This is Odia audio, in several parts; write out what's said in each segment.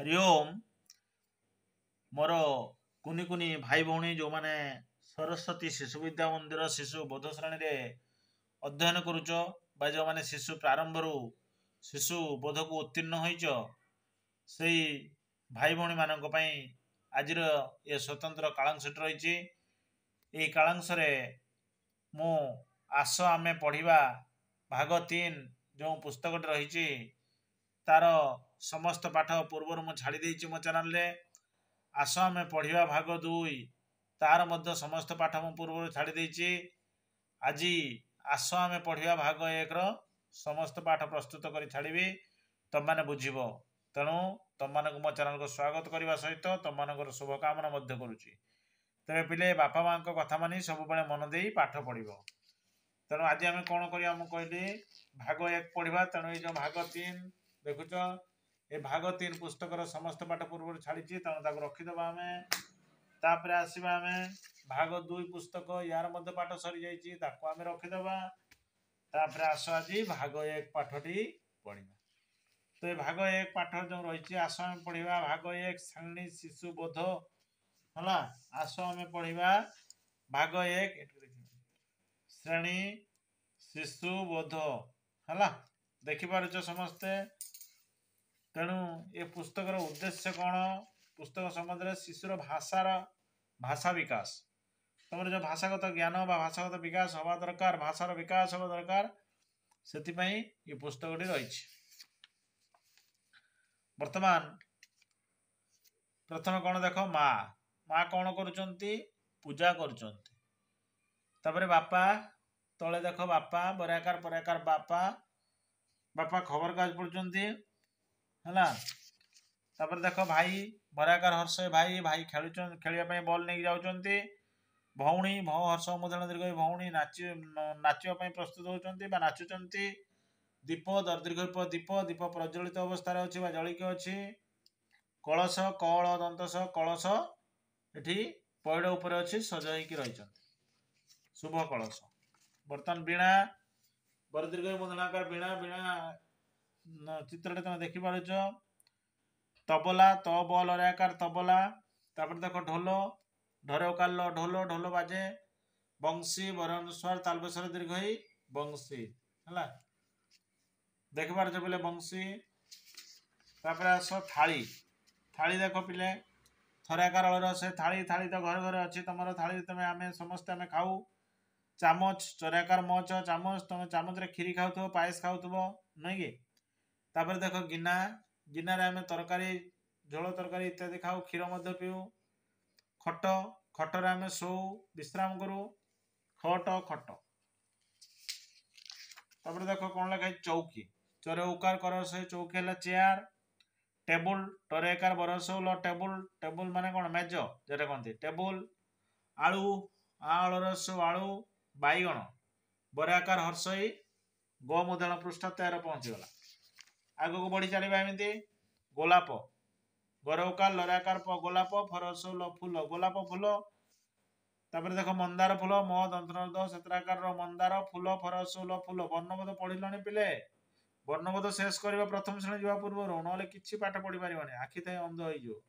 ହରି ଓମ୍ ମୋର କୁନି କୁନି ଭାଇ ଭଉଣୀ ଯେଉଁମାନେ ସରସ୍ୱତୀ ଶିଶୁ ବିଦ୍ୟା ମନ୍ଦିର ଶିଶୁ ବୋଧ ଶ୍ରେଣୀରେ ଅଧ୍ୟୟନ କରୁଛ ବା ଯେଉଁମାନେ ଶିଶୁ ପ୍ରାରମ୍ଭରୁ ଶିଶୁ ବୋଧକୁ ଉତ୍ତୀର୍ଣ୍ଣ ହୋଇଛ ସେଇ ଭାଇ ଭଉଣୀମାନଙ୍କ ପାଇଁ ଆଜିର ଏ ସ୍ୱତନ୍ତ୍ର କାଳାଂଶଟି ରହିଛି ଏହି କାଳାଂଶରେ ମୁଁ ଆସ ଆମେ ପଢ଼ିବା ଭାଗ ତିନି ଯେଉଁ ପୁସ୍ତକଟି ରହିଛି ତା'ର ସମସ୍ତ ପାଠ ପୂର୍ବରୁ ମୁଁ ଛାଡ଼ି ଦେଇଛି ମୋ ଚ୍ୟାନେଲରେ ଆସ ଆମେ ପଢ଼ିବା ଭାଗ ଦୁଇ ତାର ମଧ୍ୟ ସମସ୍ତ ପାଠ ମୁଁ ପୂର୍ବରୁ ଛାଡ଼ି ଦେଇଛି ଆଜି ଆସ ଆମେ ପଢ଼ିବା ଭାଗ ଏକର ସମସ୍ତ ପାଠ ପ୍ରସ୍ତୁତ କରି ଛାଡ଼ିବି ତୁମମାନେ ବୁଝିବ ତେଣୁ ତୁମମାନଙ୍କୁ ମୋ ଚ୍ୟାନେଲକୁ ସ୍ୱାଗତ କରିବା ସହିତ ତୁମମାନଙ୍କର ଶୁଭକାମନା ମଧ୍ୟ କରୁଛି ତେବେ ପିଲେ ବାପା ମାଆଙ୍କ କଥା ମାନି ସବୁବେଳେ ମନ ଦେଇ ପାଠ ପଢ଼ିବ ତେଣୁ ଆଜି ଆମେ କ'ଣ କରିବା ମୁଁ କହିଲି ଭାଗ ଏକ ପଢ଼ିବା ତେଣୁ ଏଇ ଯେଉଁ ଭାଗ ତିନି ଦେଖୁଛ ଏ ଭାଗ ତିନି ପୁସ୍ତକର ସମସ୍ତ ପାଠ ପୂର୍ବରୁ ଛାଡ଼ିଛି ତେଣୁ ତାକୁ ରଖିଦେବା ଆମେ ତାପରେ ଆସିବା ଆମେ ଭାଗ ଦୁଇ ପୁସ୍ତକ ୟାର ମଧ୍ୟ ପାଠ ସରିଯାଇଛି ତାକୁ ଆମେ ରଖିଦେବା ତାପରେ ଆସ ଆଜି ଭାଗ ଏକ ପାଠଟି ପଢ଼ିବା ତ ଏ ଭାଗ ଏକ ପାଠ ଯେଉଁ ରହିଛି ଆସ ଆମେ ପଢ଼ିବା ଭାଗ ଏକ ଶ୍ରେଣୀ ଶିଶୁ ବୋଧ ହେଲା ଆସ ଆମେ ପଢ଼ିବା ଭାଗ ଏକ ଶ୍ରେଣୀ ଶିଶୁ ବୋଧ ହେଲା ଦେଖିପାରୁଛ ସମସ୍ତେ ତେଣୁ ଏ ପୁସ୍ତକର ଉଦ୍ଦେଶ୍ୟ କ'ଣ ପୁସ୍ତକ ସମ୍ବନ୍ଧରେ ଶିଶୁର ଭାଷାର ଭାଷା ବିକାଶ ତୁମର ଯେଉଁ ଭାଷାଗତ ଜ୍ଞାନ ବା ଭାଷାଗତ ବିକାଶ ହେବା ଦରକାର ଭାଷାର ବିକାଶ ହେବା ଦରକାର ସେଥିପାଇଁ ଏ ପୁସ୍ତକଟି ରହିଛି ବର୍ତ୍ତମାନ ପ୍ରଥମେ କ'ଣ ଦେଖ ମା ମା କ'ଣ କରୁଛନ୍ତି ପୂଜା କରୁଛନ୍ତି ତାପରେ ବାପା ତଳେ ଦେଖ ବାପା ବରାକାର ପରାକାର ବାପା ବାପା ଖବରକାଗଜ ପଢ଼ୁଛନ୍ତି ହେଲା ତାପରେ ଦେଖ ଭାଇ ଭରାକାର ହର୍ଷ ଭାଇ ଭାଇ ଖେଳୁଛନ୍ତି ଖେଳିବା ପାଇଁ ବଲ୍ ନେଇକି ଯାଉଛନ୍ତି ଭଉଣୀ ଭ ହର୍ଷ ମଧ୍ୟ ଦୀର୍ଘ ଭଉଣୀ ନାଚି ନାଚିବା ପାଇଁ ପ୍ରସ୍ତୁତ ହେଉଛନ୍ତି ବା ନାଚୁଛନ୍ତି ଦୀପ ଦର୍ଦୀର୍ଘ ଦୀପ ଦୀପ ପ୍ରଜ୍ୱଳିତ ଅବସ୍ଥାରେ ଅଛି ବା ଜଳିକି ଅଛି କଳସ କଳ ଦନ୍ତସ କଳସ ଏଠି ପଇଡ଼ ଉପରେ ଅଛି ସଜାଇକି ରହିଛନ୍ତି ଶୁଭ କଳସ ବର୍ତ୍ତମାନ ବୀଣା ବରଦୀର୍ଘ ମଧ୍ୟ ବୀଣା ବୀଣା চিত্রটা তুমি দেখিপারুছ তবলা ত বল একার তবলা তারপরে দেখো ঢোল ঢরে ওকার ল ঢোল ঢোল বাজে বংশী বরণস্বর তালবেশ্বর দীর্ঘই বংশী ହେଲା ଦେଖିପାରୁଛ ପିଲେ ବଂଶୀ ତାପରେ ଆସ ଥାଳି ଥାଳି ଦେଖ ପିଲେ ଥରାକାରର ସେ ଥାଳି ଥାଳି ତ ଘରେ ଘରେ ଅଛି ତମର ଥାଳି ତମେ ଆମେ ସମସ୍ତେ ଆମେ ଖାଉ ଚାମଚ ଚରାକାର ମଚ ଚାମଚ ତମେ ଚାମଚରେ କ୍ଷୀରି ଖାଉଥିବ ପାଏସ ଖାଉଥିବ ନାଇଁ କି ତାପରେ ଦେଖ ଗିନା ଗିନାରେ ଆମେ ତରକାରୀ ଝୋଳ ତରକାରୀ ଇତ୍ୟାଦି ଖାଉ କ୍ଷୀର ମଧ୍ୟ ପିଉ ଖଟ ଖଟରେ ଆମେ ଶୋଉ ବିଶ୍ରାମ କରୁ ଖଟ ଖଟ ତାପରେ ଦେଖ କ'ଣ ଲେଖା ଚୌକି ଚରେ ଉକାର କର ସେ ଚୌକି ହେଲା ଚେୟାର ଟେବୁଲ ଟରେ ଏକାର ଲ ଟେବୁଲ ଟେବୁଲ ମାନେ କ'ଣ ମେଜ ଯେଉଁଟା କହନ୍ତି ଟେବୁଲ ଆଳୁ ଆଳୁର ସବୁ ଆଳୁ ବାଇଗଣ ବରେ ବରାକାର ହର୍ଷଇ ଗୋମୁଦାଣ ପୃଷ୍ଠ ତେର ପହଞ୍ଚିଗଲା ଆଗକୁ ବଢି ଚାଲିବା ଏମିତି ଗୋଲାପ ଗରବକାର ଲରାକାର ଗୋଲାପ ଫରସ ଫୁଲ ଗୋଲାପ ଫୁଲ ତାପରେ ଦେଖ ମନ୍ଦାର ଫୁଲ ମ ଦନ୍ତ ସେତ୍ରାକାରର ମନ୍ଦାର ଫୁଲ ଫରସ ଫୁଲ ବର୍ଣ୍ଣବୋଧ ପଢିଲଣି ପିଲେ ବର୍ଣ୍ଣବୋଧ ଶେଷ କରିବା ପ୍ରଥମ ଶ୍ରେଣୀ ଯିବା ପୂର୍ବରୁ ନହେଲେ କିଛି ପାଠ ପଢି ପାରିବନି ଆଖି ଥାଏ ଅନ୍ଧ ହେଇଯିବ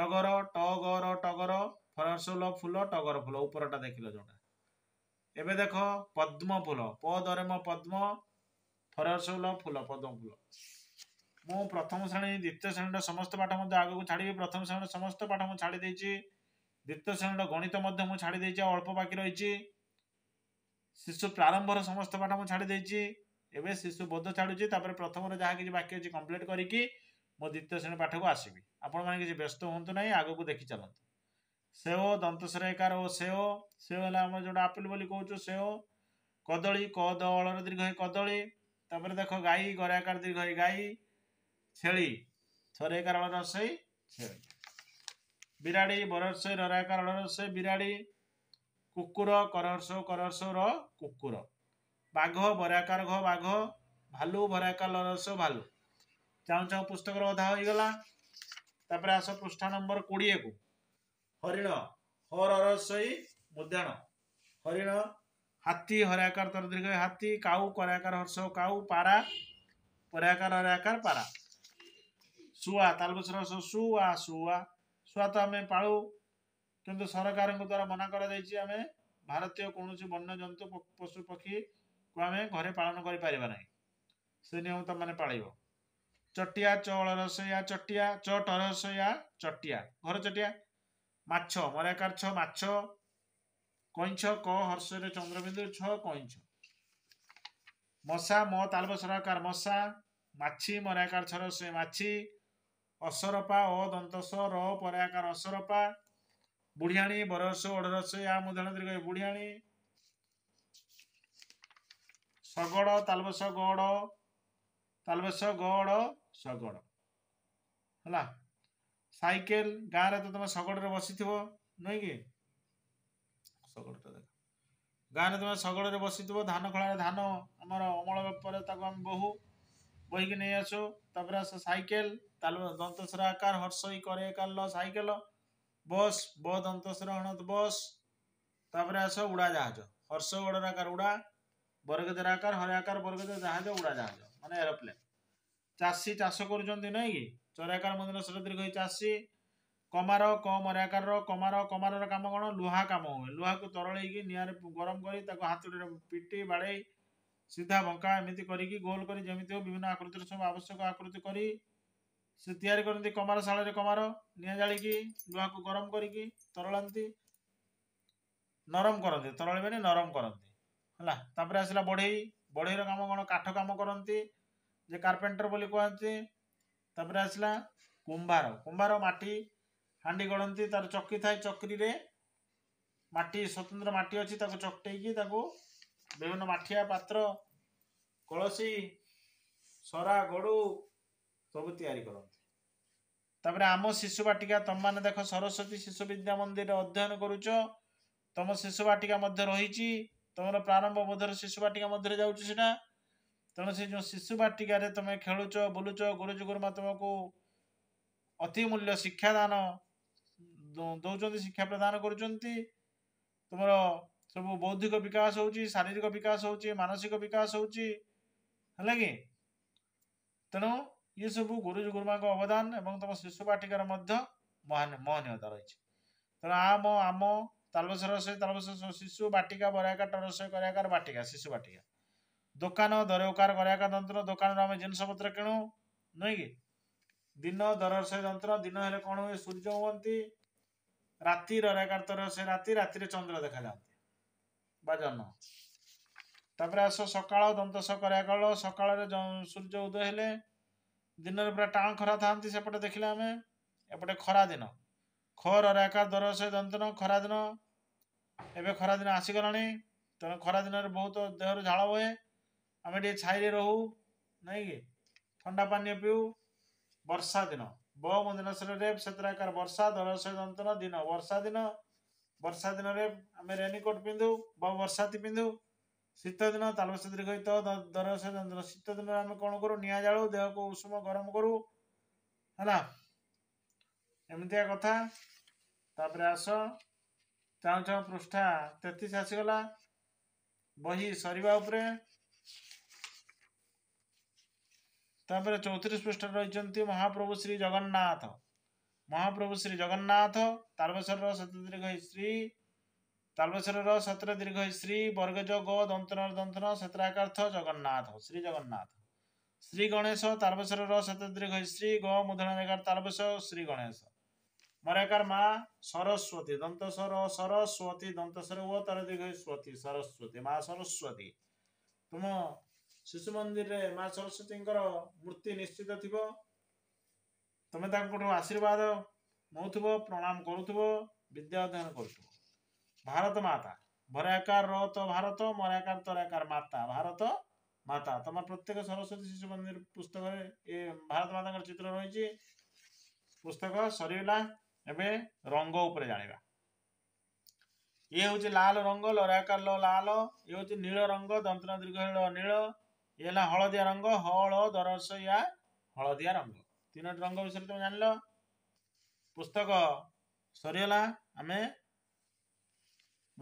ଟଗର ଟଗର ଟଗର ଫରସ ଫୁଲ ଟଗର ଫୁଲ ଉପରଟା ଦେଖିଲ ଜଣେ ଏବେ ଦେଖ ପଦ୍ମ ଫୁଲ ପ ଦରେ ମ ପଦ୍ମ ଫରସ ଫରସଉଲ ଫୁଲ ପଦ୍ମ ଫୁଲ ମୁଁ ପ୍ରଥମ ଶ୍ରେଣୀ ଦ୍ୱିତୀୟ ଶ୍ରେଣୀର ସମସ୍ତ ପାଠ ମଧ୍ୟ ଆଗକୁ ଛାଡ଼ିବି ପ୍ରଥମ ଶ୍ରେଣୀର ସମସ୍ତ ପାଠ ମୁଁ ଛାଡ଼ି ଦେଇଛି ଦ୍ୱିତୀୟ ଶ୍ରେଣୀର ଗଣିତ ମଧ୍ୟ ମୁଁ ଛାଡ଼ି ଦେଇଛି ଅଳ୍ପ ବାକି ରହିଛି ଶିଶୁ ପ୍ରାରମ୍ଭର ସମସ୍ତ ପାଠ ମୁଁ ଛାଡ଼ି ଦେଇଛି ଏବେ ଶିଶୁ ବୋଧ ଛାଡ଼ୁଛି ତାପରେ ପ୍ରଥମର ଯାହା କିଛି ବାକି ଅଛି କମ୍ପ୍ଲିଟ୍ କରିକି ମୋ ଦ୍ୱିତୀୟ ଶ୍ରେଣୀ ପାଠକୁ ଆସିବି ଆପଣମାନେ କିଛି ବ୍ୟସ୍ତ ହୁଅନ୍ତୁ ନାହିଁ ଆଗକୁ ଦେଖି ଚାଲନ୍ତୁ ସେଓ ଦନ୍ତସ୍ରେକାର ଓ ସେଓ ସେଓ ହେଲା ଆମର ଯେଉଁଟା ଆପଲ୍ ବୋଲି କହୁଛୁ ସେଓ କଦଳୀ କ ଦଳରେ ଦୀର୍ଘ କଦଳୀ ତାପରେ ଦେଖ ଗାଈ ଘରେ ଆକାର ଦୁଇ ଘରେ ଗାଈ ଛେଳି ଥରେ କାରଣ ରୋଷେଇ ଛେଳି ବିରାଡ଼ି ବରସେ ରରା କାରଣ ରୋଷେଇ ବିରାଡ଼ି କୁକୁର କରହର୍ଷ କରହର୍ଷ ର କୁକୁର ବାଘ ବରାକାର ଘ ବାଘ ଭାଲୁ ବରାକାର ଲରସ ଭାଲୁ ଚାହୁଁ ଚାହୁଁ ପୁସ୍ତକର ଅଧା ହୋଇଗଲା ତାପରେ ଆସ ପୃଷ୍ଠା ନମ୍ବର କୋଡ଼ିଏକୁ ହରିଣ ହରସଇ ମୁଦାଣ ହରିଣ हाथी हराकार दीर्घ हाथी काऊ कराकार हर्ष काऊ पारा पराकार हराकार पारा ଶୁଆ ତାଲବସର ଶୁଆ ଶୁଆ ଶୁଆ ତ ଆମେ ପାଳୁ କିନ୍ତୁ ସରକାରଙ୍କ ଦ୍ୱାରା ମନା କରାଯାଇଛି ଆମେ ଭାରତୀୟ କୌଣସି ବନ୍ୟଜନ୍ତୁ ପଶୁ ପକ୍ଷୀକୁ ଆମେ ଘରେ ପାଳନ କରିପାରିବା ନାହିଁ ସେ ନିୟମ ତମମାନେ ପାଳିବ ଚଟିଆ ଚଳ ରସୋଇଆ ଚଟିଆ ଚ ଟରସୋଇଆ ଚଟିଆ ଘର ଚଟିଆ ମାଛ ମରାକାର ଛ ମାଛ କଇଁଛ କ ହର୍ଷରେ ଚନ୍ଦ୍ରବିନ୍ଦୁ ଛ କଇଁଛ ମଶା ମ ତାଲବ ସରକାର ମଶା ମାଛି ମରାକାର ଛର ସେ ମାଛି ଅସରପା ଅ ଦନ୍ତସ ର ପରାକାର ଅସରପା ବୁଢିଆଣୀ ବରସ ଅଢରସ ଏହା ମୁଁ ଧ୍ୟାନ ଦେଇ କହିବି ବୁଢିଆଣୀ ଶଗଡ଼ ତାଲବେଶ ଗଡ଼ ତାଲବେଶ ଗଡ଼ ଶଗଡ଼ ହେଲା ସାଇକେଲ ଗାଁରେ ତ ତୁମେ ଶଗଡ଼ରେ ବସିଥିବ ନୁହେଁ କି ଶଗଡ଼ଟା ଦେଖ ଗାଁରେ ତୁମେ ଶଗଡ଼ରେ ବସିଥିବ ଧାନ ଖଳାରେ ଧାନ ଆମର ଅମଳ ପରେ ତାକୁ ଆମେ ବୋହୁ ବହିକି ନେଇ ଆସୁ ତାପରେ ଆସ ସାଇକେଲ ଦନ୍ତସ୍ରା ଆକାର ହର୍ଷଇ କରେ ଏକାଲ ସାଇକେଲ ବସ୍ ବ ଦନ୍ତସ୍ର ଅଣତ ବସ୍ ତାପରେ ଆସ ଉଡ଼ାଜାହାଜ ହର୍ଷଗଡ଼ର ଆକାର ଉଡ଼ା ବରଗଦର ଆକାର ହରେ ଆକାର ବରଗଦ ଜାହାଜ ଉଡ଼ାଜାହାଜ ମାନେ ଏରୋପ୍ଲେନ୍ ଚାଷୀ ଚାଷ କରୁଛନ୍ତି ନାଇଁ କି ଚରାକାର ମନ୍ଦିର ସର ଦୀର୍ଘ ଚାଷୀ କମାର କମର ଆକାରର କମାର କମାରର କାମ କ'ଣ ଲୁହା କାମ ହୁଏ ଲୁହାକୁ ତରଳେଇକି ନିଆଁରେ ଗରମ କରି ତାକୁ ହାତୁଡ଼ିରେ ପିଟି ବାଡ଼େଇ ସିଧା ବଙ୍କା ଏମିତି କରିକି ଗୋଲ କରି ଯେମିତି ବିଭିନ୍ନ ଆକୃତିର ସବୁ ଆବଶ୍ୟକ ଆକୃତି କରି ସେ ତିଆରି କରନ୍ତି କମାର ଶାଳରେ କମାର ନିଆଁ ଜାଳିକି ଲୁହାକୁ ଗରମ କରିକି ତରଳାନ୍ତି ନରମ କରନ୍ତି ତରଳିବେନି ନରମ କରନ୍ତି ହେଲା ତାପରେ ଆସିଲା ବଢ଼େଇ ବଢ଼େଇର କାମ କ'ଣ କାଠ କାମ କରନ୍ତି ଯେ କାର୍ପେଣ୍ଟର ବୋଲି କୁହନ୍ତି ତାପରେ ଆସିଲା କୁମ୍ଭାର କୁମ୍ଭାର ମାଟି ହାଣ୍ଡି ଗଢ଼ନ୍ତି ତାର ଚକି ଥାଏ ଚକିରିରେ ମାଟି ସ୍ୱତନ୍ତ୍ର ମାଟି ଅଛି ତାକୁ ଚକଟେଇକି ତାକୁ ବିଭିନ୍ନ ମାଠିଆ ପାତ୍ର କଳସୀ ସରା ଗଡ଼ୁ ସବୁ ତିଆରି କରନ୍ତି ତାପରେ ଆମ ଶିଶୁ ବାଟିକା ତମମାନେ ଦେଖ ସରସ୍ୱତୀ ଶିଶୁ ବିଦ୍ୟା ମନ୍ଦିରରେ ଅଧ୍ୟୟନ କରୁଛ ତମ ଶିଶୁ ବାଟିକା ମଧ୍ୟ ରହିଛି ତମର ପ୍ରାରମ୍ଭ ବୋଧର ଶିଶୁ ବାଟିକା ମଧ୍ୟରେ ଯାଉଛି ସେଟା ତେଣୁ ସେ ଯେଉଁ ଶିଶୁ ବାଟିକାରେ ତମେ ଖେଳୁଛ ବୁଲୁଛ ଗୁରୁଜୀ ଗୁରୁମା ତୁମକୁ ଅତି ମୂଲ୍ୟ ଶିକ୍ଷାଦାନ ଦଉଛନ୍ତି ଶିକ୍ଷା ପ୍ରଦାନ କରୁଛନ୍ତି ତୁମର ସବୁ ବୌଦ୍ଧିକ ବିକାଶ ହଉଛି ଶାରୀରିକ ବିକାଶ ହଉଛି ମାନସିକ ବିକାଶ ହଉଛି ହେଲା କି ତେଣୁ ଇଏ ସବୁ ଗୁରୁଜୀ ଗୁରୁମାଙ୍କ ଅବଦାନ ଏବଂ ତମ ଶିଶୁ ପାଠିକାର ମଧ୍ୟ ମହନୀୟତା ରହିଛି ତେଣୁ ଆମ ଆମ ତାଲବସର ରୋଷେଇ ତାଲବସର ଶିଶୁ ବାଟିକା ବରିଆକାଟ ରୋଷେଇ କରିବାକାର ବାଟିକା ଶିଶୁ ବାଟିକା ଦୋକାନ ଦର ଉକାର କରିବାକା ଯନ୍ତ୍ର ଦୋକାନରୁ ଆମେ ଜିନିଷ ପତ୍ର କିଣୁ ନୁହେଁ କି ଦିନ ଦର ସେ ଯନ୍ତ୍ର ଦିନ ହେଲେ କ'ଣ ହୁଏ ସୂର୍ଯ୍ୟ ହୁଅନ୍ତି ରାତି ରରେଗାର ସେ ରାତି ରାତିରେ ଚନ୍ଦ୍ର ଦେଖାଯାଆନ୍ତି ବା ଜହ୍ନ ତାପରେ ଆସ ସକାଳ ଦନ୍ତସ କରାଗଳ ସକାଳରେ ସୂର୍ଯ୍ୟ ଉଦୟ ହେଲେ ଦିନରେ ପୁରା ଟାଣ ଖରା ଥାନ୍ତି ସେପଟେ ଦେଖିଲେ ଆମେ ଏପଟେ ଖରାଦିନ ଖର ରେଖା ଦର ସେ ଦନ୍ତନ ଖରାଦିନ ଏବେ ଖରାଦିନ ଆସିଗଲାଣି ତେଣୁ ଖରାଦିନରେ ବହୁତ ଦେହରୁ ଝାଳ ହୁଏ ଆମେ ଟିକେ ଛାଇରେ ରହୁ ନାଇଁ କି ଥଣ୍ଡା ପାନୀୟ ପିଉ ବର୍ଷା ଦିନ ବ ମୁଦିନ ରେପ ସେଥିରେ ବର୍ଷା ଧର ସହିତ ଦିନ ବର୍ଷା ଦିନ ବର୍ଷା ଦିନରେ ଆମେ ରେନିକୋଟ ପିନ୍ଧୁ ବ ବର୍ଷାତି ପିନ୍ଧୁ ଶୀତ ଦିନ ତାଳବସ୍ତ୍ରୀ କହିତ ଧର ସହିତ ଶୀତ ଦିନରେ ଆମେ କ'ଣ କରୁ ନିଆଁ ଜାଳୁ ଦେହକୁ ଉଷୁମ ଗରମ କରୁ ହେଲା ଏମିତିଆ କଥା ତାପରେ ଆସ ଚାହୁଁ ଚାହୁଁ ପୃଷ୍ଠା ତେତିଶ ଆସିଗଲା ବହି ସରିବା ଉପରେ ତାପରେ ଚଉତିରିଶ ପୃଷ୍ଠରେ ରହିଛନ୍ତି ମହାପ୍ରଭୁ ଶ୍ରୀ ଜଗନ୍ନାଥ ମହାପ୍ରଭୁ ଶ୍ରୀ ଜଗନ୍ନାଥ ତାଳବେଶ୍ୱରର ସତୀର୍ଘ ଶ୍ରୀ ତାଳବେଶ୍ୱରର ସତର ଦୀର୍ଘ ଶ୍ରୀ ବର୍ଗଜ ଗୋ ଦନ୍ତନ ଦନ୍ତନ ସତରାକାର୍ଥ ଜଗନ୍ନାଥ ଶ୍ରୀ ଜଗନ୍ନାଥ ଶ୍ରୀ ଗଣେଶ ତାଳବେଶ୍ୱରର ସତ ଦୀର୍ଘ ଶ୍ରୀ ଗୋ ମୁଧଣ ଏଗାର ତାଳବେଶ ଶ୍ରୀ ଗଣେଶ ମରାକାର ମା ସରସ୍ୱତୀ ଦନ୍ତ ସର ସରସ୍ୱତୀ ଦନ୍ତ ସର ଓ ତର ଦୀର୍ଘ ସ୍ୱତୀ ସରସ୍ୱତୀ ମା ସରସ୍ୱତୀ ତୁମ ଶିଶୁ ମନ୍ଦିରରେ ମା ସରସ୍ୱତୀଙ୍କର ମୂର୍ତ୍ତି ନିଶ୍ଚିତ ଥିବ ତମେ ତାଙ୍କଠୁ ଆଶୀର୍ବାଦ ନଉଥିବ ପ୍ରଣାମ କରୁଥିବ ବିଦ୍ୟା ଅଧ୍ୟୟନ କରୁଥିବ ଭାରତ ମାତା ଭରାକାର ର ତ ଭାରତ ମରାକାର ତରାକାର ମାତା ଭାରତ ମାତା ତମ ପ୍ରତ୍ୟେକ ସରସ୍ୱତୀ ଶିଶୁ ମନ୍ଦିର ପୁସ୍ତକରେ ଏ ଭାରତ ମାତାଙ୍କର ଚିତ୍ର ରହିଛି ପୁସ୍ତକ ସରିଗଲା ଏବେ ରଙ୍ଗ ଉପରେ ଜାଣିବା ଇଏ ହେଉଛି ଲାଲ ରଙ୍ଗ ଲରାକାର ଲାଲ ଇଏ ହେଉଛି ନୀଳ ରଙ୍ଗ ଦନ୍ତ ଦୀର୍ଘ ନୀଳ ଇଏ ହେଲା ହଳଦିଆ ରଙ୍ଗ ହଳ ଦରସ ୟା ହଳଦିଆ ରଙ୍ଗ ତିନୋଟି ରଙ୍ଗ ବିଷୟରେ ତମେ ଜାଣିଲ ପୁସ୍ତକ ସରିଗଲା ଆମେ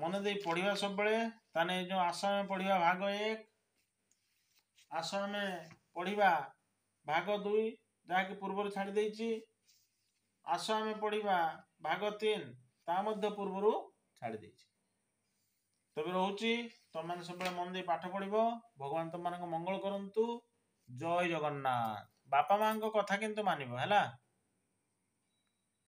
ମନେ ଦେଇ ପଢ଼ିବା ସବୁବେଳେ ତାହେଲେ ଯୋଉ ଆସ ଆମେ ପଢ଼ିବା ଭାଗ ଏକ ଆସ ଆମେ ପଢ଼ିବା ଭାଗ ଦୁଇ ଯାହାକି ପୂର୍ବରୁ ଛାଡ଼ି ଦେଇଛି ଆସ ଆମେ ପଢ଼ିବା ଭାଗ ତିନି ତା ମଧ୍ୟ ପୂର୍ବରୁ ଛାଡ଼ି ଦେଇଛି ତେବେ ରହୁଛି ତମମାନେ ସବୁବେଳେ ମନ ଦେଇ ପାଠ ପଢିବ ଭଗବାନ ତମମାନଙ୍କ ମଙ୍ଗଳ କରନ୍ତୁ ଜୟ ଜଗନ୍ନାଥ ବାପା ମାଆଙ୍କ କଥା କିନ୍ତୁ ମାନିବ ହେଲା